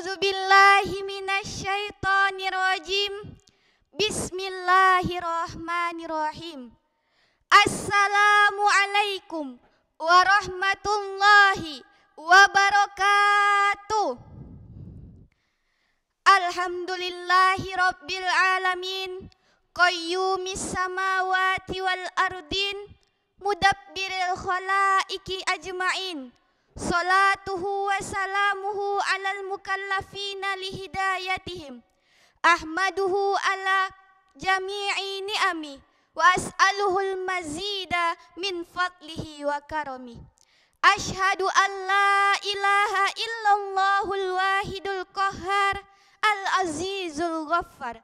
أعوذ بالله من الشيطان الرجيم بسم الله الرحمن الرحيم السلام عليكم ورحمة الله وبركاته الحمد لله رب العالمين قيوم السماوات والأرضين مدبر الخلائق أجمعين salatuhu wa salamuhu ala al-mukallafina li hidayatihim. Ahmaduhu ala jami'i ni'ami wa as'aluhu al-mazida min fadlihi wa karami. ashadu an la ilaha illallahul wahidul qahhar al-azizul ghaffar.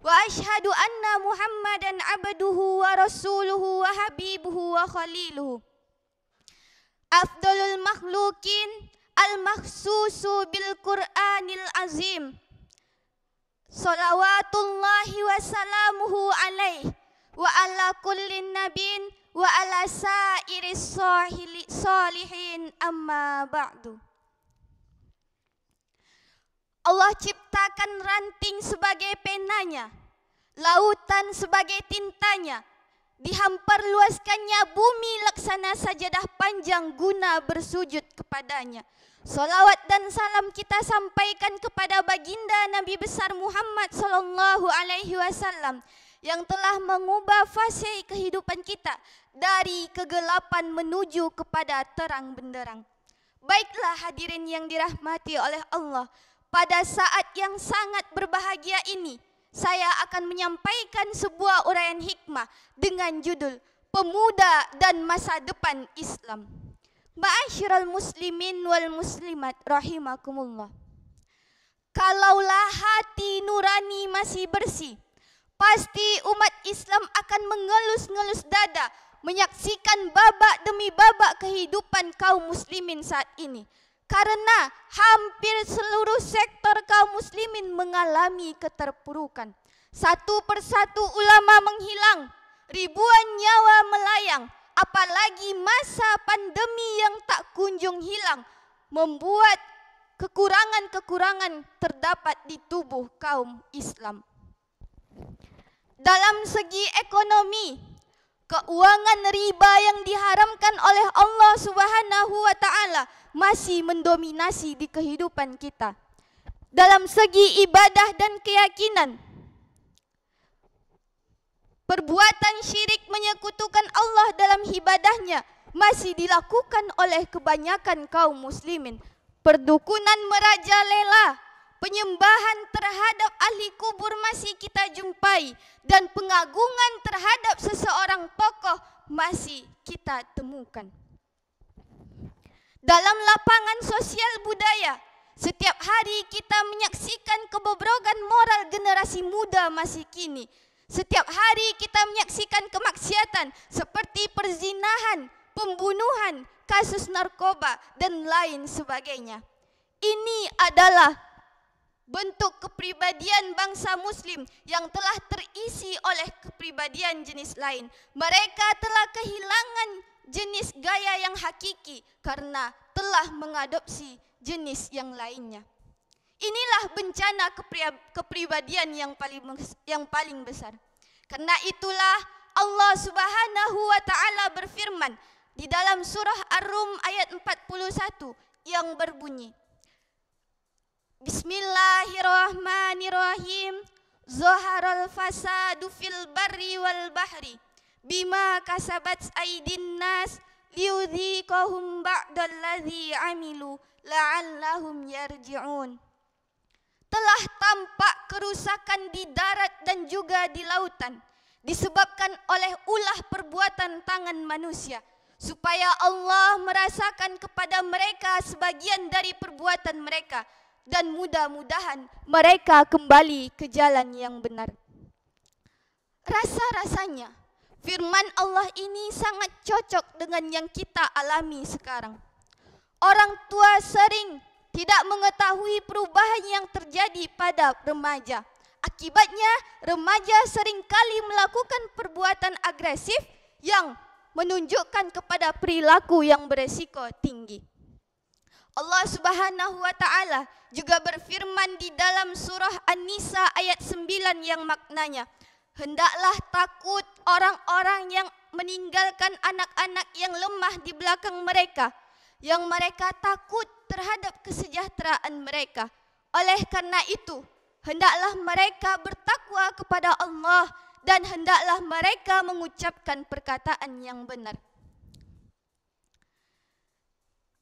Wa ashhadu anna muhammadan abduhu wa rasuluhu wa habibuhu wa khaliluhu. Afdolul makhlukin al maksusu bil-Quranil azim. Salawatullahi wa salamuhu alaih wa ala kulli nabin wa ala sa'iri salihin amma ba'du. Allah ciptakan ranting sebagai penanya, lautan sebagai tintanya, dihamparluaskannya bumi laksana sajadah panjang guna bersujud kepadanya. Salawat dan salam kita sampaikan kepada baginda Nabi besar Muhammad sallallahu alaihi wasallam yang telah mengubah fase kehidupan kita dari kegelapan menuju kepada terang benderang. Baiklah hadirin yang dirahmati oleh Allah, pada saat yang sangat berbahagia ini, saya akan menyampaikan sebuah uraian hikmah dengan judul Pemuda dan Masa Depan Islam. Ma'asyiral muslimin wal muslimat rahimakumullah. Kalaulah hati nurani masih bersih, pasti umat Islam akan mengelus-ngelus dada menyaksikan babak demi babak kehidupan kaum muslimin saat ini karena hampir seluruh sektor kaum muslimin mengalami keterpurukan. Satu persatu ulama menghilang, ribuan nyawa melayang, apalagi masa pandemi yang tak kunjung hilang membuat kekurangan-kekurangan terdapat di tubuh kaum Islam. Dalam segi ekonomi, keuangan riba yang diharamkan oleh Allah Subhanahu wa taala masih mendominasi di kehidupan kita. Dalam segi ibadah dan keyakinan, perbuatan syirik menyekutukan Allah dalam ibadahnya masih dilakukan oleh kebanyakan kaum muslimin. Perdukunan merajalela, penyembahan terhadap ahli kubur masih kita jumpai dan pengagungan terhadap seseorang tokoh masih kita temukan. Dalam lapangan sosial budaya, setiap hari kita menyaksikan kebobrokan moral generasi muda masih kini. Setiap hari kita menyaksikan kemaksiatan seperti perzinahan, pembunuhan, kasus narkoba, dan lain sebagainya. Ini adalah bentuk kepribadian bangsa muslim yang telah terisi oleh kepribadian jenis lain. Mereka telah kehilangan jenis gaya yang hakiki karena telah mengadopsi jenis yang lainnya. Inilah bencana kepribadian yang paling yang paling besar. Karena itulah Allah Subhanahu wa taala berfirman di dalam surah Ar-Rum ayat 41 yang berbunyi Bismillahirrahmanirrahim Zuharal fasadu fil barri wal bahri bima kasabat aidin nas liudhiqahum ba'dallazi amilu la'allahum yarji'un telah tampak kerusakan di darat dan juga di lautan disebabkan oleh ulah perbuatan tangan manusia supaya Allah merasakan kepada mereka sebagian dari perbuatan mereka dan mudah-mudahan mereka kembali ke jalan yang benar rasa-rasanya firman Allah ini sangat cocok dengan yang kita alami sekarang. Orang tua sering tidak mengetahui perubahan yang terjadi pada remaja. Akibatnya, remaja sering kali melakukan perbuatan agresif yang menunjukkan kepada perilaku yang beresiko tinggi. Allah Subhanahu wa taala juga berfirman di dalam surah An-Nisa ayat 9 yang maknanya, Hendaklah takut orang-orang yang meninggalkan anak-anak yang lemah di belakang mereka, yang mereka takut terhadap kesejahteraan mereka. Oleh karena itu, hendaklah mereka bertakwa kepada Allah dan hendaklah mereka mengucapkan perkataan yang benar.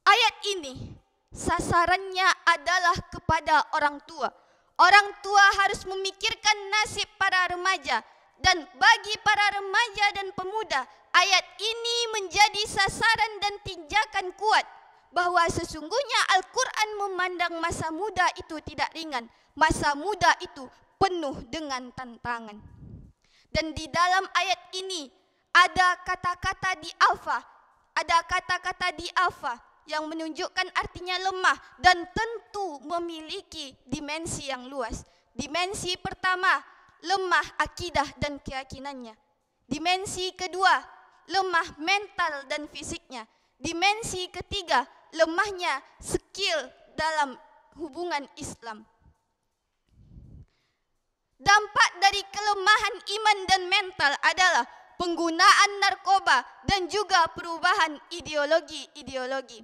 Ayat ini sasarannya adalah kepada orang tua. Orang tua harus memikirkan nasib para remaja dan bagi para remaja dan pemuda, ayat ini menjadi sasaran dan tinjakan kuat bahawa sesungguhnya Al-Quran memandang masa muda itu tidak ringan. Masa muda itu penuh dengan tantangan. Dan di dalam ayat ini ada kata-kata di Alfa. Ada kata-kata di Alfa. yang menunjukkan artinya lemah dan tentu memiliki dimensi yang luas. Dimensi pertama, lemah akidah dan keyakinannya. Dimensi kedua, lemah mental dan fisiknya. Dimensi ketiga, lemahnya skill dalam hubungan Islam. Dampak dari kelemahan iman dan mental adalah penggunaan narkoba dan juga perubahan ideologi-ideologi.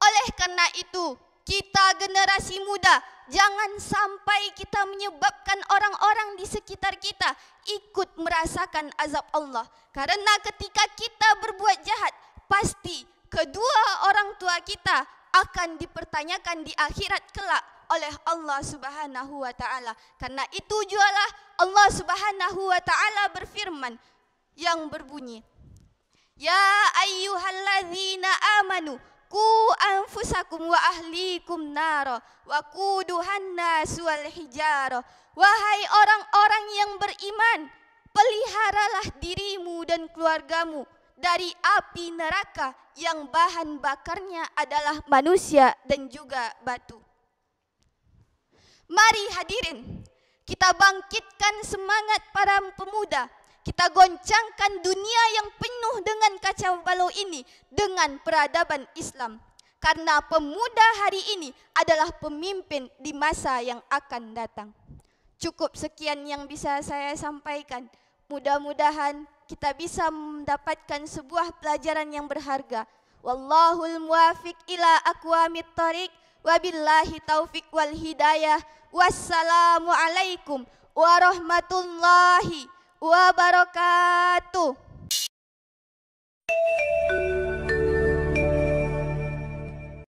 Oleh karena itu, kita generasi muda, jangan sampai kita menyebabkan orang-orang di sekitar kita ikut merasakan azab Allah. Karena ketika kita berbuat jahat, pasti kedua orang tua kita akan dipertanyakan di akhirat kelak oleh Allah Subhanahu wa taala. Karena itu jualah Allah Subhanahu wa taala berfirman yang berbunyi Ya ayyuhallazina amanu ku anfusakum wa ahlikum naro wa kuduhan nasu wal hijaro wahai orang-orang yang beriman peliharalah dirimu dan keluargamu dari api neraka yang bahan bakarnya adalah manusia dan juga batu. Mari hadirin, kita bangkitkan semangat para pemuda kita goncangkan dunia yang penuh dengan kacau balau ini dengan peradaban Islam. Karena pemuda hari ini adalah pemimpin di masa yang akan datang. Cukup sekian yang bisa saya sampaikan. Mudah-mudahan kita bisa mendapatkan sebuah pelajaran yang berharga. Wallahul muwafiq ila aqwamit tariq wabillahi taufik wal hidayah. Wassalamualaikum warahmatullahi wabarakatuh. wabarakatuh.